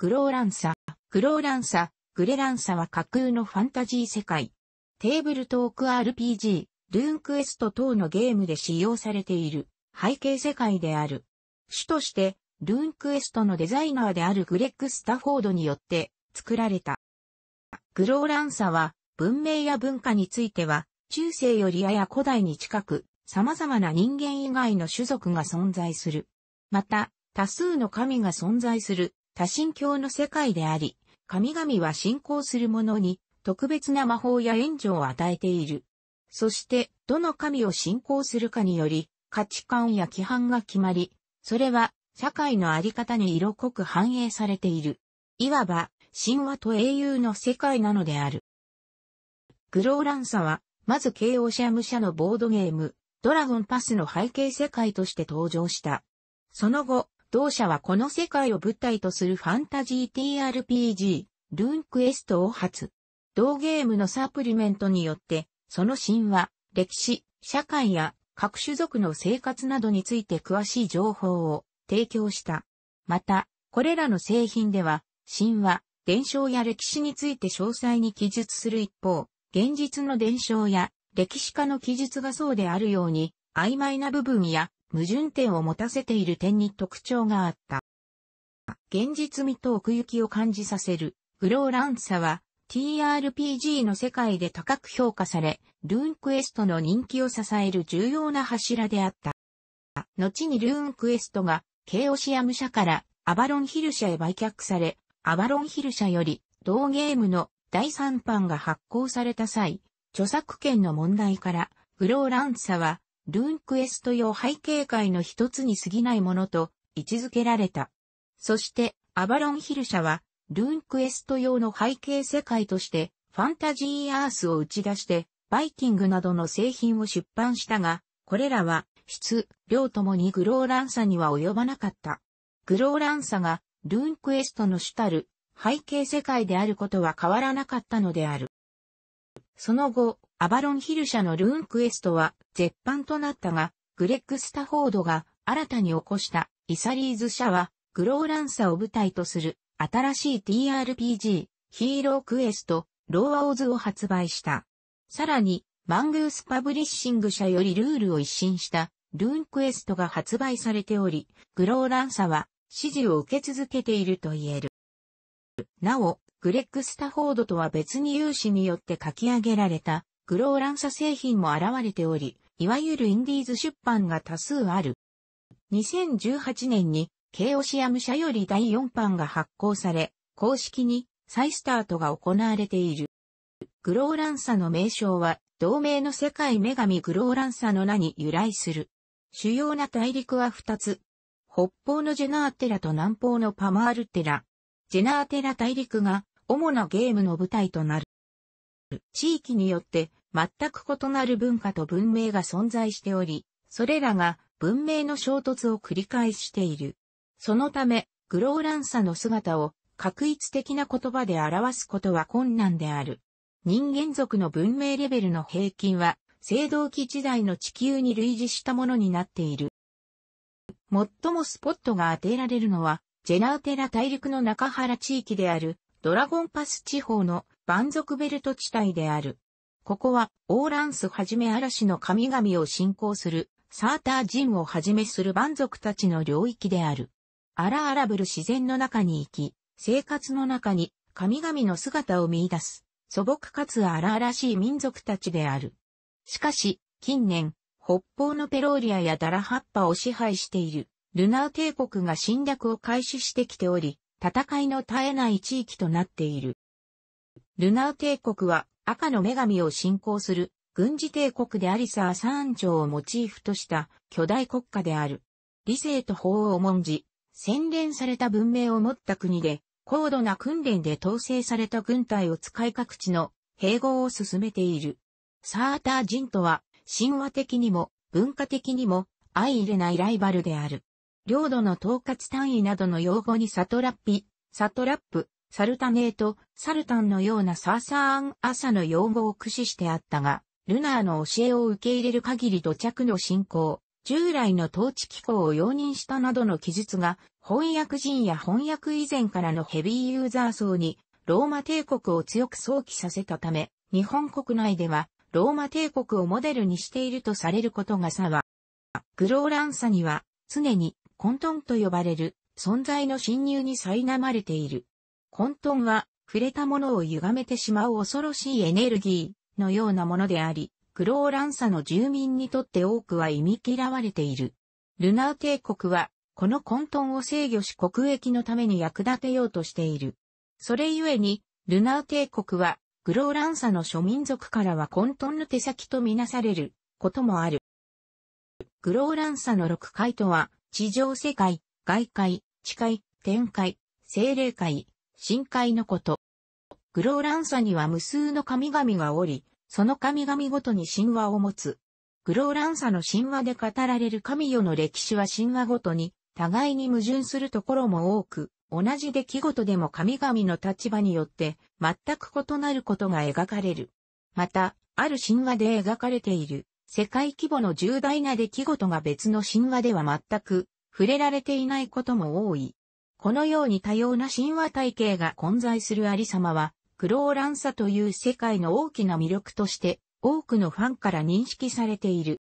グローランサ、グローランサ、グレランサは架空のファンタジー世界。テーブルトーク RPG、ルーンクエスト等のゲームで使用されている背景世界である。主として、ルーンクエストのデザイナーであるグレッグ・スタフォードによって作られた。グローランサは文明や文化については中世よりやや古代に近く様々な人間以外の種族が存在する。また多数の神が存在する多神教の世界であり、神々は信仰する者に特別な魔法や援助を与えている。そして、どの神を信仰するかにより、価値観や規範が決まり、それは社会のあり方に色濃く反映されている。いわば、神話と英雄の世界なのである。グローランサは、まず慶応者武者のボードゲーム、ドラゴンパスの背景世界として登場した。その後、同社はこの世界を舞台とするファンタジー TRPG、ルーンクエストを発。同ゲームのサプリメントによって、その神話、歴史、社会や各種族の生活などについて詳しい情報を提供した。また、これらの製品では、神話、伝承や歴史について詳細に記述する一方、現実の伝承や歴史家の記述がそうであるように、曖昧な部分や矛盾点を持たせている点に特徴があった。現実味と奥行きを感じさせる、フローランサは、TRPG の世界で高く評価され、ルーンクエストの人気を支える重要な柱であった。後にルーンクエストが、ケイオシアム社からアバロンヒル社へ売却され、アバロンヒル社より、同ゲームの第3版が発行された際、著作権の問題から、グローランサはルーンクエスト用背景界の一つに過ぎないものと位置づけられた。そして、アバロンヒル社は、ルーンクエスト用の背景世界として、ファンタジーアースを打ち出して、バイキングなどの製品を出版したが、これらは、質、量ともにグローランサには及ばなかった。グローランサが、ルーンクエストの主たる、背景世界であることは変わらなかったのである。その後、アバロンヒル社のルーンクエストは絶版となったが、グレッグ・スタフォードが新たに起こしたイサリーズ社は、グローランサを舞台とする新しい TRPG、ヒーロークエスト、ローアオズを発売した。さらに、マングースパブリッシング社よりルールを一新したルーンクエストが発売されており、グローランサは支持を受け続けていると言える。なお、グレッグ・スタフォードとは別に有志によって書き上げられたグローランサ製品も現れており、いわゆるインディーズ出版が多数ある。2018年に、ケオシアム社より第4版が発行され、公式に再スタートが行われている。グローランサの名称は、同名の世界女神グローランサの名に由来する。主要な大陸は2つ。北方のジェナーテラと南方のパマールテラ。ジェナーテラ大陸が主なゲームの舞台となる。地域によって全く異なる文化と文明が存在しており、それらが文明の衝突を繰り返している。そのため、グローランサの姿を確一的な言葉で表すことは困難である。人間族の文明レベルの平均は、青銅器時代の地球に類似したものになっている。最もスポットが当てられるのは、ジェナウテラ大陸の中原地域である、ドラゴンパス地方の蛮族ベルト地帯である。ここは、オーランスはじめ嵐の神々を信仰する、サーター人をはじめする蛮族たちの領域である。アラアラブル自然の中に生き、生活の中に神々の姿を見出す、素朴かつ荒々しい民族たちである。しかし、近年、北方のペローリアやダラハッパを支配している、ルナー帝国が侵略を開始してきており、戦いの絶えない地域となっている。ルナー帝国は赤の女神を信仰する軍事帝国でありサー三朝をモチーフとした巨大国家である。理性と法を重んじ、洗練された文明を持った国で、高度な訓練で統制された軍隊を使い各地の併合を進めている。サーター人とは、神話的にも文化的にも相入れないライバルである。領土の統括単位などの用語にサトラッピ、サトラップ、サルタネート、サルタンのようなサーサーン朝の用語を駆使してあったが、ルナーの教えを受け入れる限り土着の信仰、従来の統治機構を容認したなどの記述が、翻訳人や翻訳以前からのヘビーユーザー層に、ローマ帝国を強く想起させたため、日本国内では、ローマ帝国をモデルにしているとされることがさは、グローランサには、常に、混沌と呼ばれる、存在の侵入に苛まれている。混沌は、触れたものを歪めてしまう恐ろしいエネルギーのようなものであり、クローランサの住民にとって多くは忌み嫌われている。ルナー帝国は、この混沌を制御し国益のために役立てようとしている。それゆえに、ルナー帝国は、グローランサの諸民族からは混沌の手先とみなされることもある。グローランサの六階とは、地上世界、外界、地界、天界、精霊界、深海のこと。グローランサには無数の神々がおり、その神々ごとに神話を持つ。グローランサの神話で語られる神世の歴史は神話ごとに、互いに矛盾するところも多く、同じ出来事でも神々の立場によって全く異なることが描かれる。また、ある神話で描かれている世界規模の重大な出来事が別の神話では全く触れられていないことも多い。このように多様な神話体系が混在するありさまは、クローランサという世界の大きな魅力として、多くのファンから認識されている。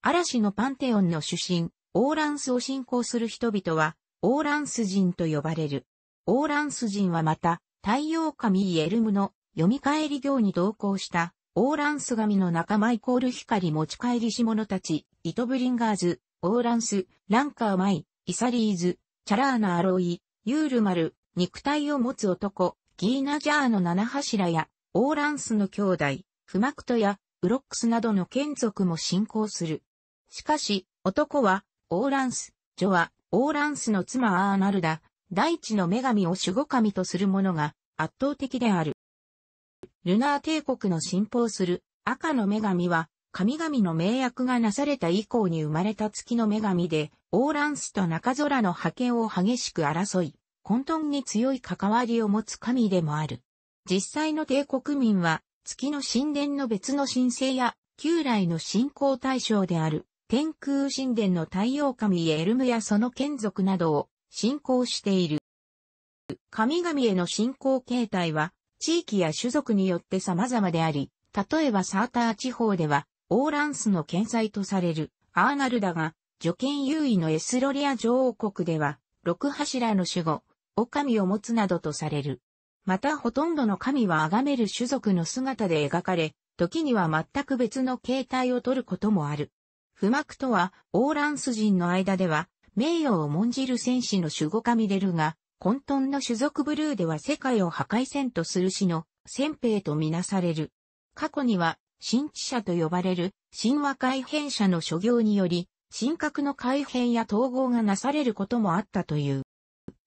嵐のパンテオンの主神、オーランスを信仰する人々は、オーランス人と呼ばれる。オーランス人はまた、太陽神イエルムの読み返り行に同行した、オーランス神の仲間イコール光持ち帰りし者たち、イトブリンガーズ、オーランス、ランカーマイ、イサリーズ、チャラーナ・アロイ、ユールマル、肉体を持つ男、ギーナ・ジャーの七柱や、オーランスの兄弟、フマクトや、ウロックスなどの眷属も信仰する。しかし、男は、オーランス、女は、オーランスの妻アーナルダ、大地の女神を守護神とする者が圧倒的である。ルナー帝国の信奉する赤の女神は神々の名役がなされた以降に生まれた月の女神で、オーランスと中空の覇権を激しく争い、混沌に強い関わりを持つ神でもある。実際の帝国民は、月の神殿の別の神聖や、旧来の信仰対象である、天空神殿の太陽神エルムやその眷属などを信仰している。神々への信仰形態は、地域や種族によって様々であり、例えばサーター地方では、オーランスの建材とされるアーナルダが、女権優位のエスロリア女王国では、六柱の守護、お神を持つなどとされる。またほとんどの神は崇める種族の姿で描かれ、時には全く別の形態をとることもある。不幕とは、オーランス人の間では、名誉を重んじる戦士の守護神出るが、混沌の種族ブルーでは世界を破壊戦とする死の先兵とみなされる。過去には新知者と呼ばれる神話改変者の諸行により、神格の改変や統合がなされることもあったという。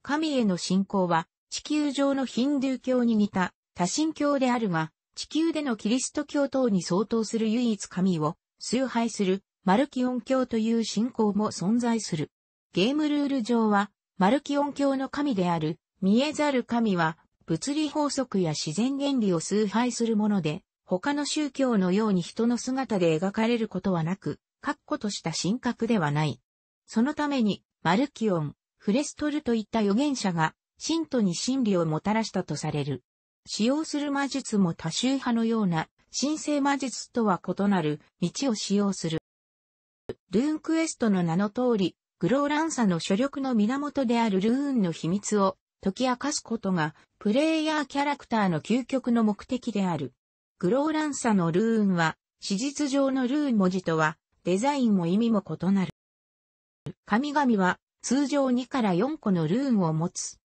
神への信仰は、地球上のヒンドゥー教に似た多神教であるが、地球でのキリスト教等に相当する唯一神を崇拝するマルキオン教という信仰も存在する。ゲームルール上は、マルキオン教の神である見えざる神は物理法則や自然原理を崇拝するもので、他の宗教のように人の姿で描かれることはなく、確固とした神格ではない。そのために、マルキオン、フレストルといった預言者が、信徒に真理をもたらしたとされる。使用する魔術も多宗派のような、神聖魔術とは異なる道を使用する。ルーンクエストの名の通り、グローランサの所力の源であるルーンの秘密を解き明かすことが、プレイヤーキャラクターの究極の目的である。グローランサのルーンは、史実上のルーン文字とは、デザインも意味も異なる。神々は、通常2から4個のルーンを持つ。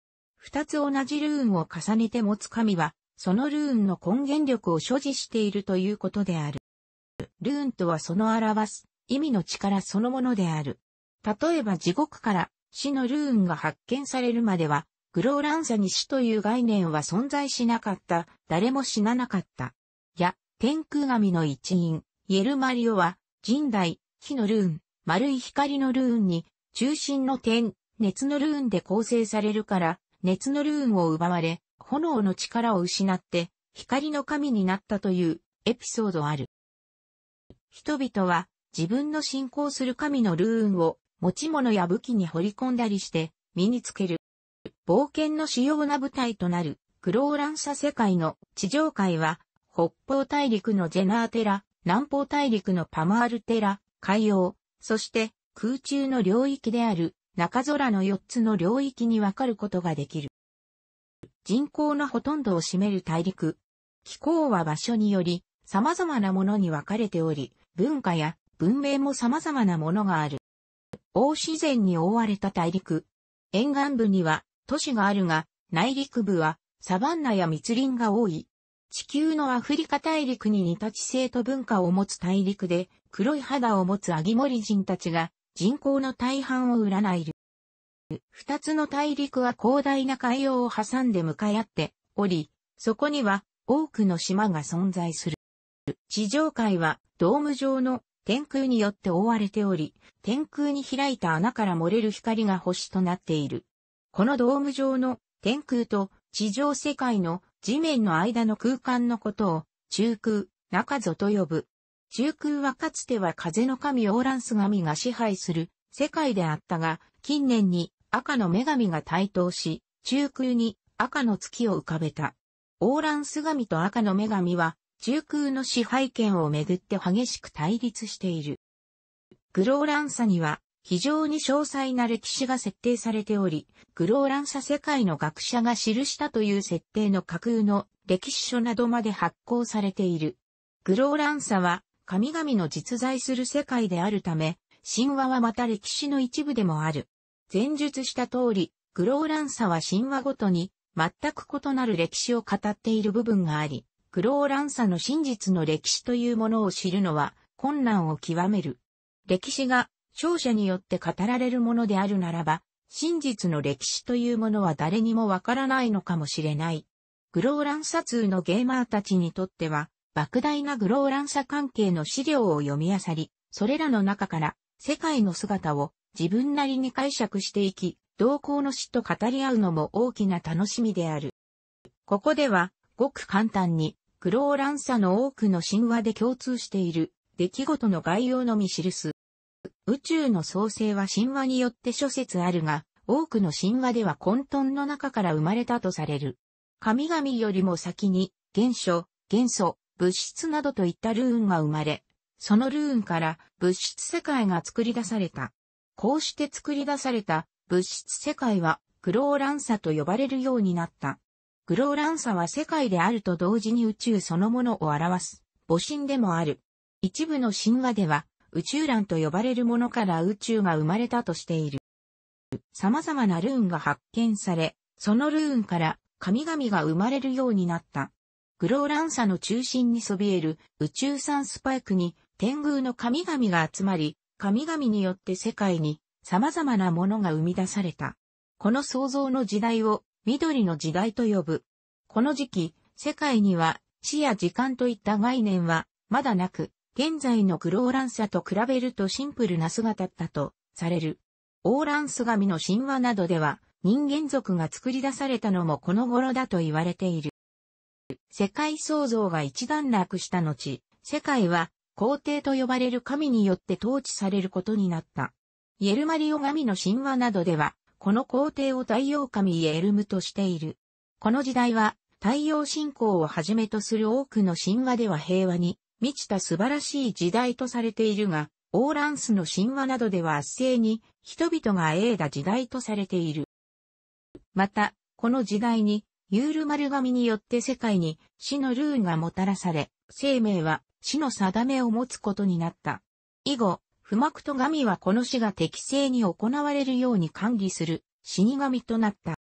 2つ同じルーンを重ねて持つ神は、そのルーンの根源力を所持しているということである。ルーンとはその表す、意味の力そのものである。例えば地獄から死のルーンが発見されるまでは、グローランサに死という概念は存在しなかった、誰も死ななかった。や天空神の一員、イェルマリオは、神代、火のルーン、丸い光のルーンに、中心の点、熱のルーンで構成されるから、熱のルーンを奪われ、炎の力を失って、光の神になったというエピソードある。人々は自分の信仰する神のルーンを持ち物や武器に掘り込んだりして身につける。冒険の主要な舞台となるクローランサ世界の地上界は北方大陸のジェナーテラ、南方大陸のパマールテラ、海洋、そして空中の領域である中空の4つの領域に分かることができる。人口のほとんどを占める大陸。気候は場所により様々なものに分かれており、文化や文明も様々なものがある。大自然に覆われた大陸。沿岸部には都市があるが、内陸部はサバンナや密林が多い。地球のアフリカ大陸に似た地性と文化を持つ大陸で、黒い肌を持つアギモリ人たちが人口の大半を占いる。二つの大陸は広大な海洋を挟んで向かい合っており、そこには多くの島が存在する。地上界はドーム状の天空によって覆われており、天空に開いた穴から漏れる光が星となっている。このドーム状の天空と地上世界の地面の間の空間のことを、中空、中ぞと呼ぶ。中空はかつては風の神オーランス神が支配する世界であったが、近年に赤の女神が台頭し、中空に赤の月を浮かべた。オーランス神と赤の女神は、中空の支配権をめぐって激しく対立している。グローランサには非常に詳細な歴史が設定されており、グローランサ世界の学者が記したという設定の架空の歴史書などまで発行されている。グローランサは神々の実在する世界であるため、神話はまた歴史の一部でもある。前述した通り、グローランサは神話ごとに全く異なる歴史を語っている部分があり、グローランサの真実の歴史というものを知るのは困難を極める。歴史が勝者によって語られるものであるならば、真実の歴史というものは誰にもわからないのかもしれない。グローランサ2のゲーマーたちにとっては、莫大なグローランサ関係の資料を読み漁り、それらの中から世界の姿を自分なりに解釈していき、同行の死と語り合うのも大きな楽しみである。ここでは、ごく簡単に、グローランサの多くの神話で共通している出来事の概要のみ記す。宇宙の創生は神話によって諸説あるが、多くの神話では混沌の中から生まれたとされる。神々よりも先に、原初、元素、物質などといったルーンが生まれ、そのルーンから物質世界が作り出された。こうして作り出された物質世界はグローランサと呼ばれるようになった。グローランサは世界であると同時に宇宙そのものを表す母神でもある。一部の神話では宇宙卵と呼ばれるものから宇宙が生まれたとしている。様々なルーンが発見され、そのルーンから神々が生まれるようになった。グローランサの中心にそびえる宇宙産スパイクに天宮の神々が集まり、神々によって世界に様々なものが生み出された。この創造の時代を緑の時代と呼ぶ。この時期、世界には死や時間といった概念はまだなく、現在のクローランサと比べるとシンプルな姿だとされる。オーランス神の神話などでは人間族が作り出されたのもこの頃だと言われている。世界創造が一段落した後、世界は皇帝と呼ばれる神によって統治されることになった。イエルマリオ神の神話などでは、この皇帝を太陽神イエルムとしている。この時代は、太陽信仰をはじめとする多くの神話では平和に満ちた素晴らしい時代とされているが、オーランスの神話などでは圧政に人々が栄だ時代とされている。また、この時代に、ユール丸神によって世界に死のルーンがもたらされ、生命は死の定めを持つことになった。以後、不幕と神はこの死が適正に行われるように管理する死神となった。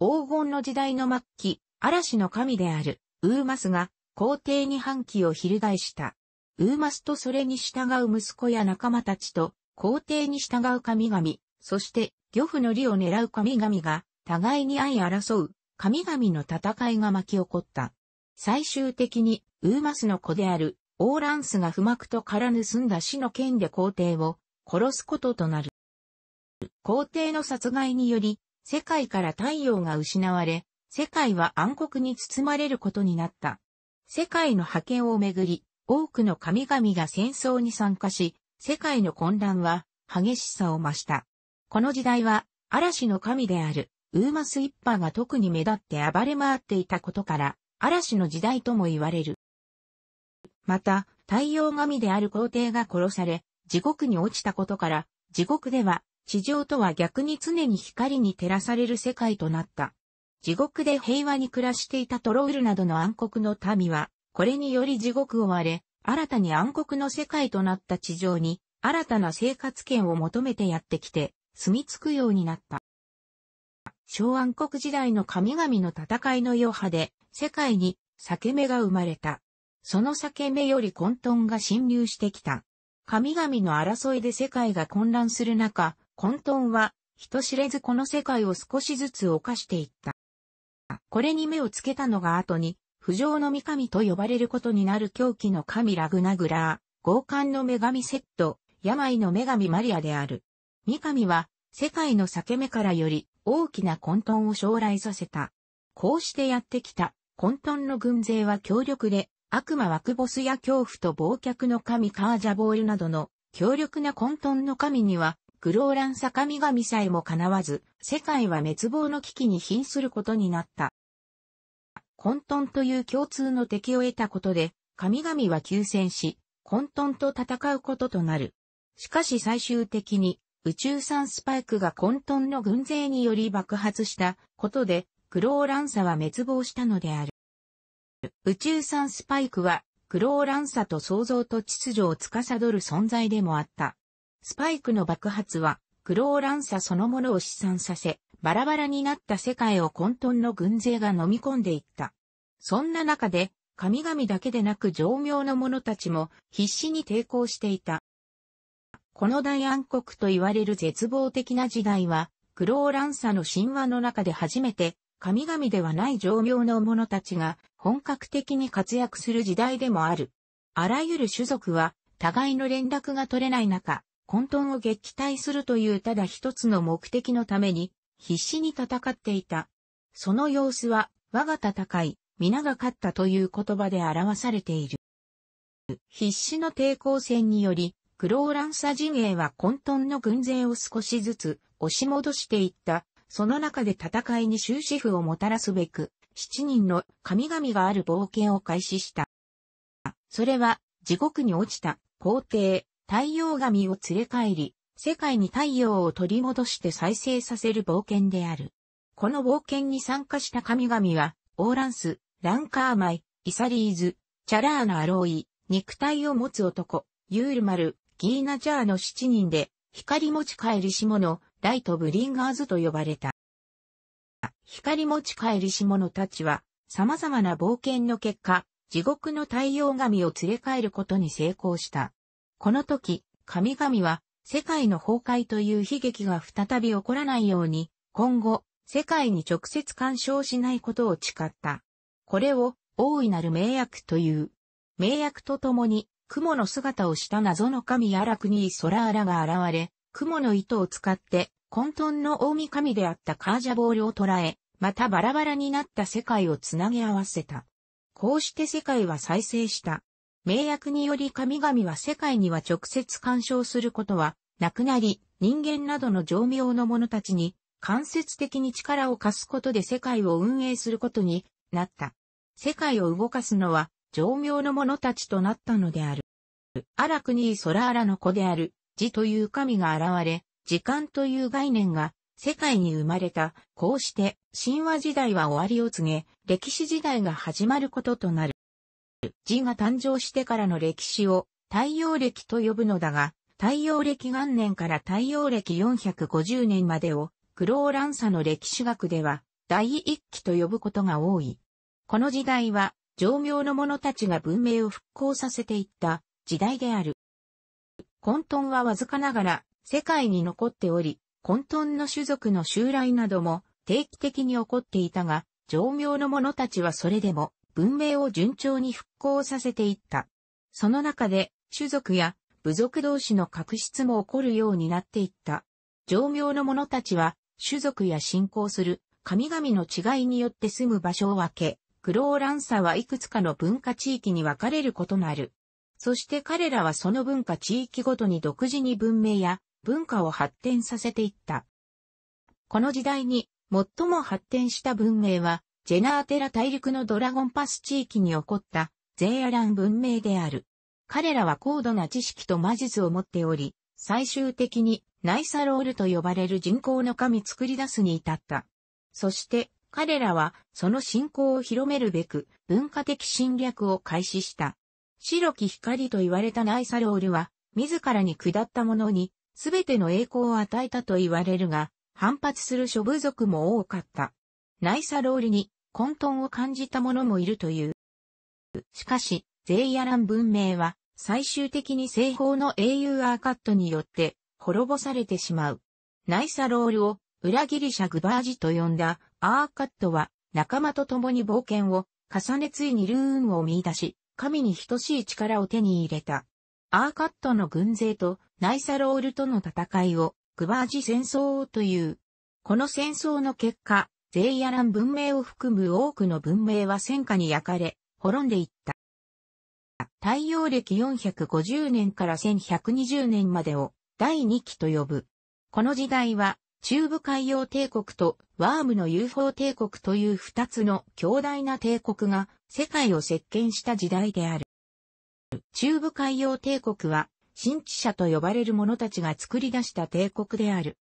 黄金の時代の末期、嵐の神であるウーマスが皇帝に反旗を翻した。ウーマスとそれに従う息子や仲間たちと、皇帝に従う神々、そして漁夫の利を狙う神々が、互いに相争う、神々の戦いが巻き起こった。最終的に、ウーマスの子である、オーランスが不幕とから盗んだ死の剣で皇帝を殺すこととなる。皇帝の殺害により、世界から太陽が失われ、世界は暗黒に包まれることになった。世界の覇権をめぐり、多くの神々が戦争に参加し、世界の混乱は激しさを増した。この時代は、嵐の神である、ウーマス一派が特に目立って暴れ回っていたことから、嵐の時代とも言われる。また、太陽神である皇帝が殺され、地獄に落ちたことから、地獄では、地上とは逆に常に光に照らされる世界となった。地獄で平和に暮らしていたトロールなどの暗黒の民は、これにより地獄を割れ、新たに暗黒の世界となった地上に、新たな生活圏を求めてやってきて、住み着くようになった。小暗黒時代の神々の戦いの余波で、世界に裂け目が生まれた。その裂け目より混沌が侵入してきた。神々の争いで世界が混乱する中、混沌は人知れずこの世界を少しずつ犯していった。これに目をつけたのが後に、不浄の御神と呼ばれることになる狂気の神ラグナグラー、強姦の女神セット、病の女神マリアである。三神は、世界の裂け目からより大きな混沌を将来させた。こうしてやってきた混沌の軍勢は強力で、悪魔はクボスや恐怖と忘却の神カージャボールなどの強力な混沌の神には、グローラン坂神々さえも叶わず、世界は滅亡の危機に瀕することになった。混沌という共通の敵を得たことで、神々は休戦し、混沌と戦うこととなる。しかし最終的に、宇宙産スパイクが混沌の軍勢により爆発したことで、クローランサは滅亡したのである。宇宙産スパイクは、クローランサと創造と秩序を司る存在でもあった。スパイクの爆発は、クローランサそのものを試算させ、バラバラになった世界を混沌の軍勢が飲み込んでいった。そんな中で、神々だけでなく上妙の者たちも必死に抵抗していた。この大暗黒と言われる絶望的な時代は、クローランサの神話の中で初めて、神々ではない上妙の者たちが本格的に活躍する時代でもある。あらゆる種族は互いの連絡が取れない中、混沌を撃退するというただ一つの目的のために、必死に戦っていた。その様子は、我が戦い、皆が勝ったという言葉で表されている。必死の抵抗戦により、クローランサ陣営は混沌の軍勢を少しずつ押し戻していった。その中で戦いに終止符をもたらすべく、七人の神々がある冒険を開始した。それは、地獄に落ちた皇帝、太陽神を連れ帰り、世界に太陽を取り戻して再生させる冒険である。この冒険に参加した神々は、オーランス、ランカーマイ、イサリーズ、チャラーナ・アロイ、肉体を持つ男、ユールマル、ギーナ・ジャーの7人で、光持ち帰りし者、ライト・ブリンガーズと呼ばれた。光持ち帰りし者たちは、様々な冒険の結果、地獄の太陽神を連れ帰ることに成功した。この時、神々は世界の崩壊という悲劇が再び起こらないように、今後、世界に直接干渉しないことを誓った。これを大いなる名役という。名役とともに、雲の姿をした謎の神アラクニー・ソラーラが現れ、雲の糸を使って、混沌の大御神であったカージャボールを捕らえ、またバラバラになった世界をつなぎ合わせた。こうして世界は再生した。名役により神々は世界には直接干渉することはなくなり、人間などの常妙の者たちに間接的に力を貸すことで世界を運営することになった。世界を動かすのは常妙の者たちとなったのである。アラクニー・ソララの子である、字という神が現れ、時間という概念が世界に生まれた。こうして神話時代は終わりを告げ、歴史時代が始まることとなる。字が誕生してからの歴史を太陽暦と呼ぶのだが、太陽暦元年から太陽暦450年までをクローランサの歴史学では第一期と呼ぶことが多い。この時代は上妙の者たちが文明を復興させていった時代である。混沌はわずかながら世界に残っており、混沌の種族の襲来なども定期的に起こっていたが、上妙の者たちはそれでも文明を順調に復興させていった。その中で、種族や部族同士の確執も起こるようになっていった。上名の者たちは、種族や信仰する神々の違いによって住む場所を分け、クローランサはいくつかの文化地域に分かれることなる。そして彼らはその文化地域ごとに独自に文明や文化を発展させていった。この時代に最も発展した文明はジェナーテラ大陸のドラゴンパス地域に起こったゼーラン文明である。彼らは高度な知識と魔術を持っており、最終的にナイサロールと呼ばれる人工の神作り出すに至った。そして彼らはその信仰を広めるべく文化的侵略を開始した。白き光と言われたナイサロールは自らに下ったものに全ての栄光を与えたと言われるが、反発する諸部族も多かった。ナイサロールに混沌を感じた者もいるという。しかし、ゼイアラン文明は最終的に西方の英雄アーカットによって滅ぼされてしまう。ナイサロールを裏ギリシャグバージと呼んだアーカットは仲間と共に冒険を重ねついにルーンを見出し、神に等しい力を手に入れた。アーカットの軍勢とナイサロールとの戦いをグバージ戦争という。この戦争の結果、ゼイアラン文明を含む多くの文明は戦火に焼かれ、滅んでいった。太陽暦450年から1120年までを第2期と呼ぶ。この時代は中部海洋帝国とワームの UFO 帝国という二つの強大な帝国が世界を席巻した時代である。中部海洋帝国は新知者と呼ばれる者たちが作り出した帝国である。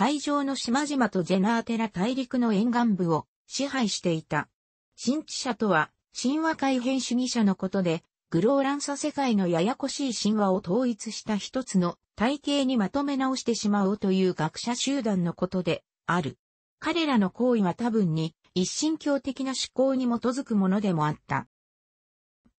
海上の島々とジェナーテラ大陸の沿岸部を支配していた。新知者とは、神話改変主義者のことで、グローランサ世界のややこしい神話を統一した一つの体系にまとめ直してしまおうという学者集団のことである。彼らの行為は多分に一神教的な思考に基づくものでもあった。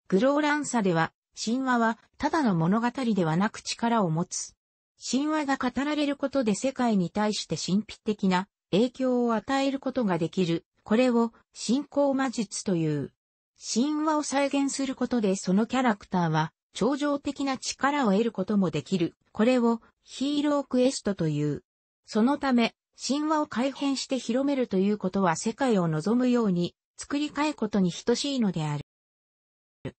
グローランサでは、神話はただの物語ではなく力を持つ神話が語られることで世界に対して神秘的な影響を与えることができる。これを信仰魔術という。神話を再現することでそのキャラクターは超常的な力を得ることもできる。これをヒーロークエストという。そのため、神話を改変して広めるということは世界を望むように作り変えことに等しいのである。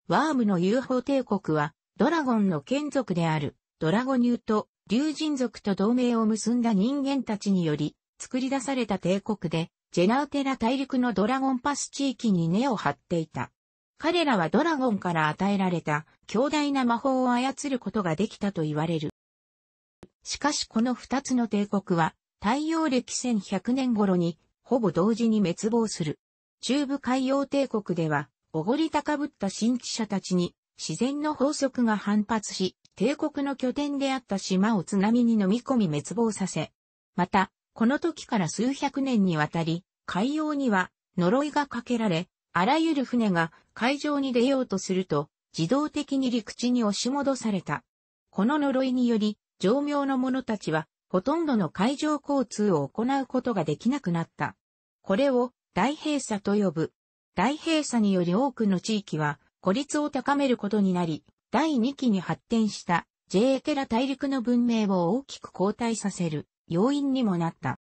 ワームの UFO 帝国はドラゴンの眷属であるドラゴニューと竜神族と同盟を結んだ人間たちにより、作り出された帝国で、ジェナウテラ大陸のドラゴンパス地域に根を張っていた。彼らはドラゴンから与えられた強大な魔法を操ることができたと言われる。しかしこの二つの帝国は、太陽暦1100年頃に、ほぼ同時に滅亡する。中部海洋帝国では、おごり高ぶった新知者たちに、自然の法則が反発し、帝国の拠点であった島を津波に飲み込み滅亡させ、また、この時から数百年にわたり、海洋には呪いがかけられ、あらゆる船が海上に出ようとすると、自動的に陸地に押し戻された。この呪いにより、上妙の者たちは、ほとんどの海上交通を行うことができなくなった。これを大閉鎖と呼ぶ。大閉鎖により多くの地域は孤立を高めることになり、第2期に発展した J エテラ大陸の文明を大きく後退させる要因にもなった。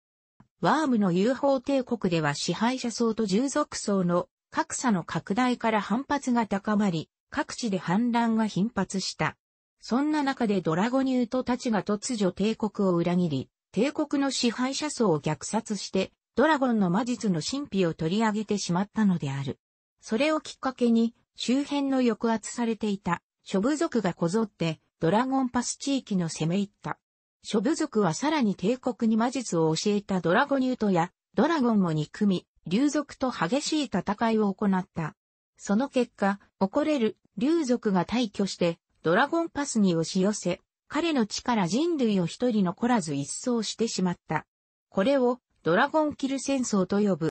ワームの UFO 帝国では支配者層と従属層の格差の拡大から反発が高まり、各地で反乱が頻発した。そんな中でドラゴニュートたちが突如帝国を裏切り、帝国の支配者層を虐殺して、ドラゴンの魔術の神秘を取り上げてしまったのである。それをきっかけに、周辺の抑圧されていた諸部族がこぞってドラゴンパス地域の攻め入った。諸部族はさらに帝国に魔術を教えたドラゴニュートやドラゴンも憎み、竜族と激しい戦いを行った。その結果、怒れる竜族が退去してドラゴンパスに押し寄せ、彼の力人類を一人残らず一掃してしまった。これをドラゴンキル戦争と呼ぶ。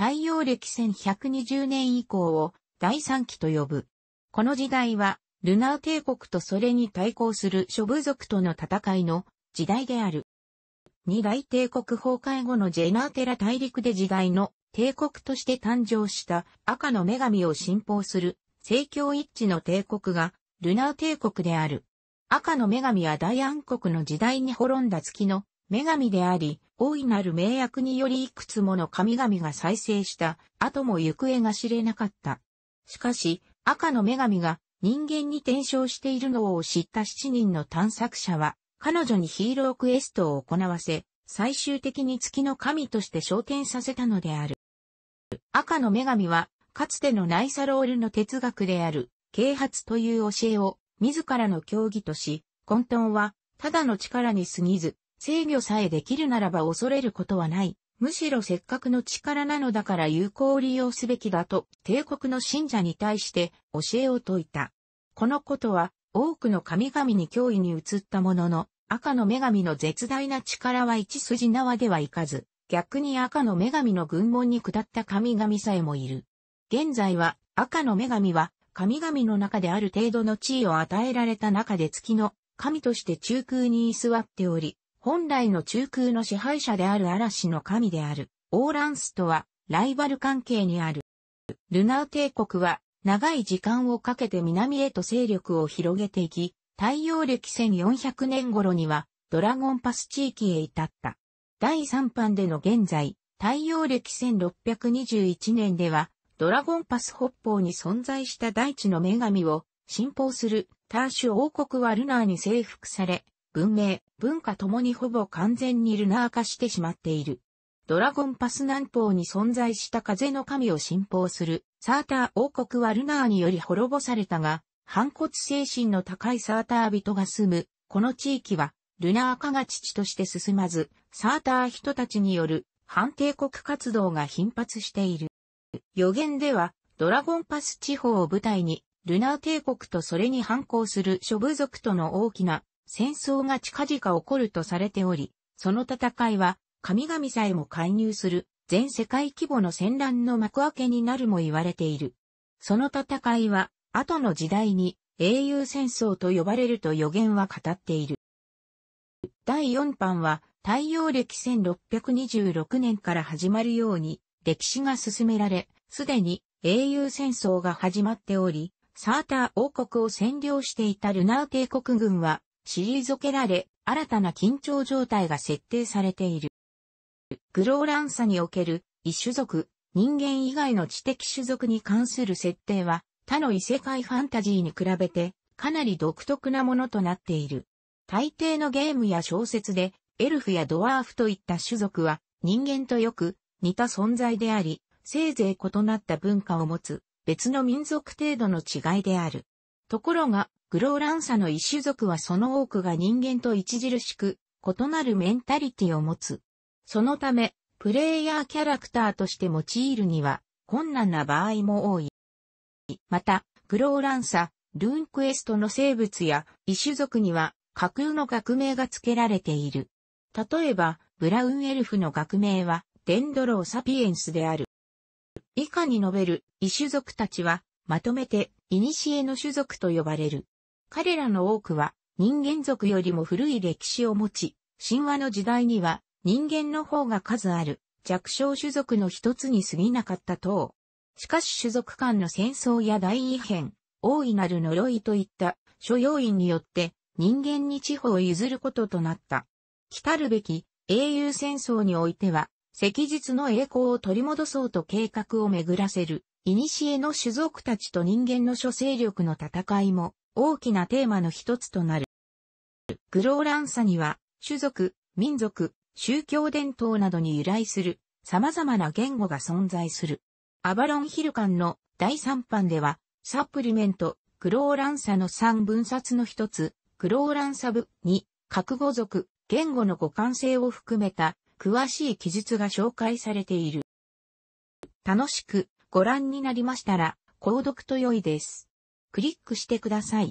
太陽暦1120年以降を第3期と呼ぶ。この時代はルナー帝国とそれに対抗する諸部族との戦いの時代である。二大帝国崩壊後のジェナーテラ大陸で時代の帝国として誕生した赤の女神を信奉する聖教一致の帝国がルナー帝国である。赤の女神は大暗黒の時代に滅んだ月の女神であり、大いなる名役によりいくつもの神々が再生した後も行方が知れなかった。しかし、赤の女神が人間に転生しているのを知った7人の探索者は、彼女にヒーロークエストを行わせ、最終的に月の神として昇天させたのである。赤の女神は、かつてのナイサロールの哲学である、啓発という教えを、自らの教義とし、混沌は、ただの力に過ぎず、制御さえできるならば恐れることはない、むしろせっかくの力なのだから有効利用すべきだと、帝国の信者に対して教えを説いた。このことは、多くの神々に脅威に移ったものの、赤の女神の絶大な力は一筋縄ではいかず、逆に赤の女神の軍門に下った神々さえもいる。現在は、赤の女神は、神々の中である程度の地位を与えられた中で月の神として中空に居座っており、本来の中空の支配者である嵐の神である、オーランスとは、ライバル関係にある。ルナー帝国は、長い時間をかけて南へと勢力を広げていき、太陽暦1400年頃には、ドラゴンパス地域へ至った。第3版での現在、太陽暦1621年では、ドラゴンパス北方に存在した大地の女神を信奉するターシュ王国はルナーに征服され、文明、文化ともにほぼ完全にルナー化してしまっている。ドラゴンパス南方に存在した風の神を信奉するサーター王国はルナーにより滅ぼされたが、反骨精神の高いサーター人が住む、この地域は、ルナー化が父として進まず、サーター人たちによる反帝国活動が頻発している。予言では、ドラゴンパス地方を舞台に、ルナー帝国とそれに反抗する諸部族との大きな戦争が近々起こるとされており、その戦いは神々さえも介入する全世界規模の戦乱の幕開けになるも言われている。その戦いは後の時代に英雄戦争と呼ばれると予言は語っている。第4版は太陽暦1626年から始まるように歴史が進められ、すでに英雄戦争が始まっており、サーター王国を占領していたルナー帝国軍は退けられ、新たな緊張状態が設定されている。グローランサにおける異種族、人間以外の知的種族に関する設定は他の異世界ファンタジーに比べてかなり独特なものとなっている。大抵のゲームや小説でエルフやドワーフといった種族は人間とよく似た存在であり、せいぜい異なった文化を持つ別の民族程度の違いである。ところがグローランサの一種族はその多くが人間と著しく異なるメンタリティを持つ。そのため、プレイヤーキャラクターとして用いるには困難な場合も多い。また、グローランサ、ルーンクエストの生物や異種族には架空の学名が付けられている。例えば、ブラウンエルフの学名は、デンドローサピエンスである。以下に述べる異種族たちは、まとめて、古の種族と呼ばれる。彼らの多くは人間族よりも古い歴史を持ち、神話の時代には人間の方が数ある弱小種族の一つに過ぎなかったと。しかし種族間の戦争や大異変、大いなる呪いといった諸要因によって人間に地方を譲ることとなった。来たるべき英雄戦争においては、昔日の栄光を取り戻そうと計画を巡らせる、古の種族たちと人間の諸勢力の戦いも大きなテーマの一つとなる。グローランサには、種族、民族、宗教伝統などに由来する様々な言語が存在する。アバロンヒルカンの第3版では、サプリメント、グローランサの3分冊の一つ、グローランサ部に、核語族、言語の互換性を含めた詳しい記述が紹介されている。楽しくご覧になりましたら、購読と良いです。クリックしてください。